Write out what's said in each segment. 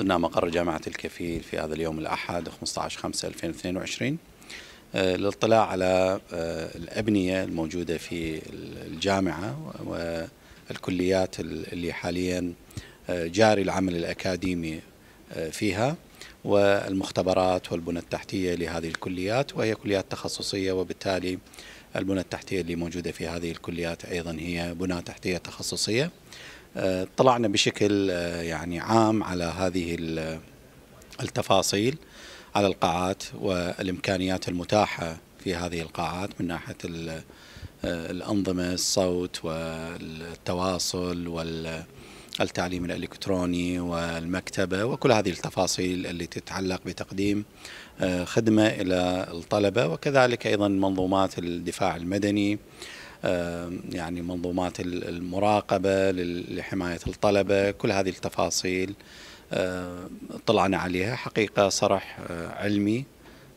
زرنا مقر جامعة الكفيل في هذا اليوم الأحد 15/5/2022 آه، للاطلاع على آه، الأبنية الموجودة في الجامعة والكليات اللي حاليا آه، جاري العمل الأكاديمي فيها والمختبرات والبنى التحتية لهذه الكليات وهي كليات تخصصية وبالتالي البنى التحتية اللي موجودة في هذه الكليات أيضا هي بنى تحتية تخصصية آه، طلعنا بشكل آه، يعني عام على هذه التفاصيل على القاعات والامكانيات المتاحه في هذه القاعات من ناحيه آه، الانظمه الصوت والتواصل والتعليم الالكتروني والمكتبه وكل هذه التفاصيل اللي تتعلق بتقديم خدمه الى الطلبه وكذلك ايضا منظومات الدفاع المدني يعني منظومات المراقبة لحماية الطلبة كل هذه التفاصيل طلعنا عليها حقيقة صرح آه، علمي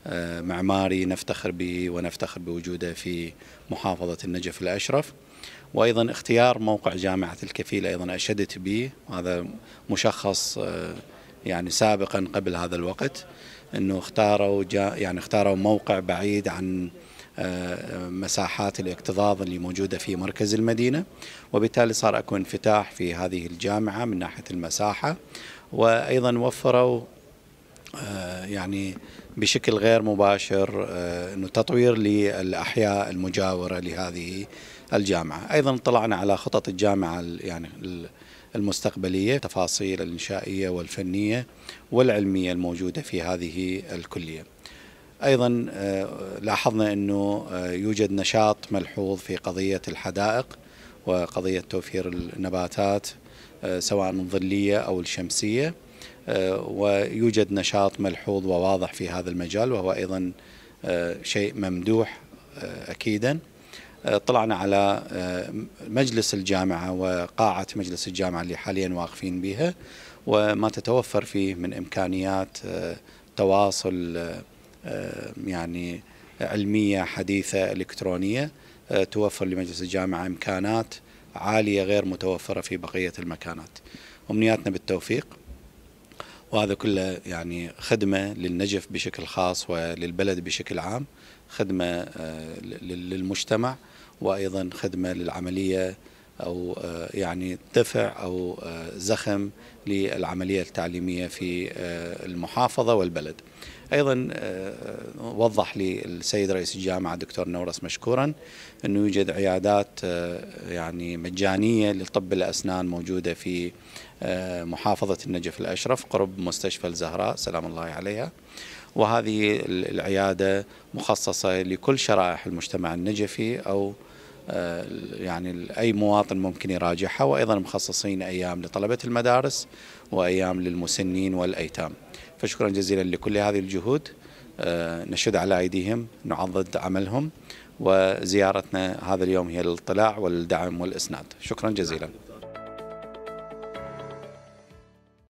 آه، معماري نفتخر به ونفتخر بوجوده في محافظة النجف الأشرف وأيضا اختيار موقع جامعة الكفيل أيضا أشدت به هذا مشخص آه، يعني سابقا قبل هذا الوقت أنه اختاروا يعني اختاروا موقع بعيد عن مساحات الاكتظاظ اللي موجودة في مركز المدينة وبالتالي صار أكو انفتاح في هذه الجامعة من ناحية المساحة وأيضا وفروا آه، يعني بشكل غير مباشر آه، انه تطوير للاحياء المجاوره لهذه الجامعه، ايضا اطلعنا على خطط الجامعه يعني المستقبليه، التفاصيل الانشائيه والفنيه والعلميه الموجوده في هذه الكليه. أيضا آه، لاحظنا أنه آه، يوجد نشاط ملحوظ في قضية الحدائق وقضية توفير النباتات آه، سواء الظلية أو الشمسية ويوجد نشاط ملحوظ وواضح في هذا المجال وهو أيضا شيء ممدوح أكيدا طلعنا على مجلس الجامعة وقاعة مجلس الجامعة اللي حاليا واقفين بها وما تتوفر فيه من إمكانيات تواصل آه، يعني علمية حديثة إلكترونية آه، توفر لمجلس الجامعة إمكانات عالية غير متوفرة في بقية المكانات أمنياتنا بالتوفيق وهذا كله يعني خدمة للنجف بشكل خاص وللبلد بشكل عام خدمة آه، للمجتمع وأيضا خدمة للعملية أو آه، يعني دفع أو آه، زخم للعملية التعليمية في آه، المحافظة والبلد أيضا وضح لي السيد رئيس الجامعة دكتور نورس مشكورا أنه يوجد عيادات يعني مجانية لطب الأسنان موجودة في محافظة النجف الأشرف قرب مستشفى الزهراء سلام الله عليها وهذه العيادة مخصصة لكل شرائح المجتمع النجفي أو آه، يعني اي مواطن ممكن يراجعها وايضا مخصصين ايام لطلبه المدارس وايام للمسنين والايتام. فشكرا جزيلا لكل هذه الجهود آه، نشد على ايديهم نعضد عملهم وزيارتنا هذا اليوم هي للاطلاع والدعم والاسناد. شكرا جزيلا.